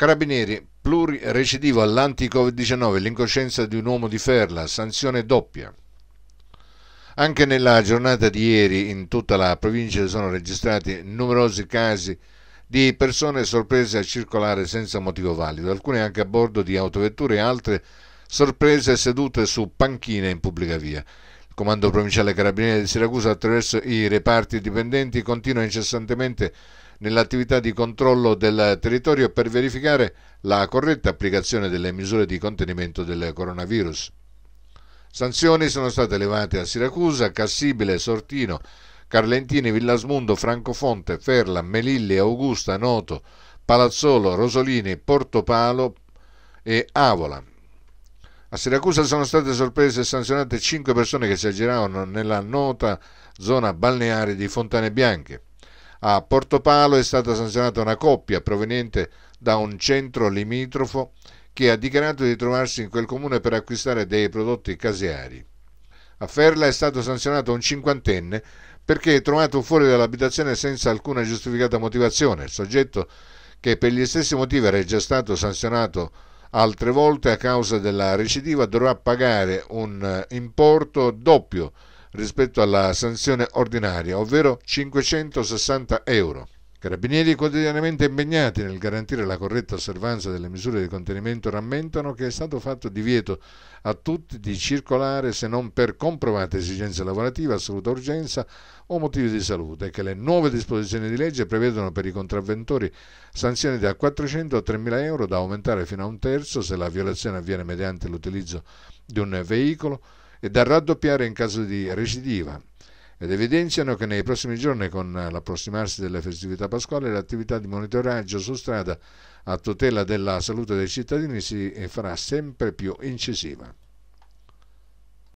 Carabinieri, plurirecidivo all'anti-Covid-19, l'incoscienza di un uomo di Ferla, sanzione doppia. Anche nella giornata di ieri in tutta la provincia sono registrati numerosi casi di persone sorprese a circolare senza motivo valido, alcune anche a bordo di autovetture e altre sorprese sedute su panchine in pubblica via. Il Comando Provinciale Carabinieri di Siracusa attraverso i reparti dipendenti continua incessantemente nell'attività di controllo del territorio per verificare la corretta applicazione delle misure di contenimento del coronavirus. Sanzioni sono state elevate a Siracusa, Cassibile, Sortino, Carlentini, Villasmundo, Francofonte, Ferla, Melilli, Augusta, Noto, Palazzolo, Rosolini, Portopalo e Avola. A Siracusa sono state sorprese e sanzionate 5 persone che si aggiravano nella nota zona balneare di Fontane Bianche. A Porto Palo è stata sanzionata una coppia proveniente da un centro limitrofo che ha dichiarato di trovarsi in quel comune per acquistare dei prodotti caseari. A Ferla è stato sanzionato un cinquantenne perché trovato fuori dall'abitazione senza alcuna giustificata motivazione. Il soggetto che per gli stessi motivi era già stato sanzionato altre volte a causa della recidiva dovrà pagare un eh, importo doppio rispetto alla sanzione ordinaria, ovvero 560 euro. Carabinieri quotidianamente impegnati nel garantire la corretta osservanza delle misure di contenimento rammentano che è stato fatto divieto a tutti di circolare se non per comprovate esigenze lavorative, assoluta urgenza o motivi di salute e che le nuove disposizioni di legge prevedono per i contravventori sanzioni da 400 a 3.000 euro da aumentare fino a un terzo se la violazione avviene mediante l'utilizzo di un veicolo e da raddoppiare in caso di recidiva ed evidenziano che nei prossimi giorni, con l'approssimarsi delle festività pasquali, l'attività di monitoraggio su strada a tutela della salute dei cittadini si farà sempre più incisiva.